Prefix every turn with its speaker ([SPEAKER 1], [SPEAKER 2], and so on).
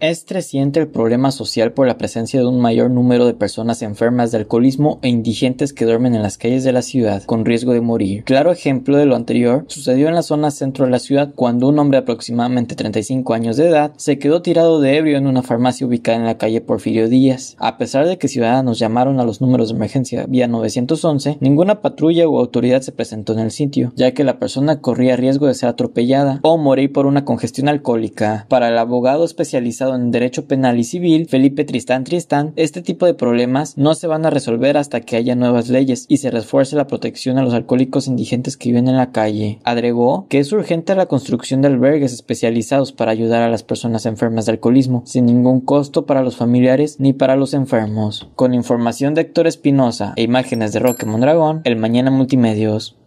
[SPEAKER 1] Es creciente el problema social por la presencia de un mayor número de personas enfermas de alcoholismo e indigentes que duermen en las calles de la ciudad con riesgo de morir. Claro ejemplo de lo anterior sucedió en la zona centro de la ciudad cuando un hombre aproximadamente 35 años de edad se quedó tirado de ebrio en una farmacia ubicada en la calle Porfirio Díaz. A pesar de que ciudadanos llamaron a los números de emergencia vía 911, ninguna patrulla o autoridad se presentó en el sitio, ya que la persona corría riesgo de ser atropellada o morir por una congestión alcohólica. Para el abogado especializado en Derecho Penal y Civil, Felipe Tristán Tristán, este tipo de problemas no se van a resolver hasta que haya nuevas leyes y se refuerce la protección a los alcohólicos indigentes que viven en la calle. Agregó que es urgente la construcción de albergues especializados para ayudar a las personas enfermas de alcoholismo, sin ningún costo para los familiares ni para los enfermos. Con información de Héctor Espinosa e imágenes de Roque Mondragón, el Mañana Multimedios.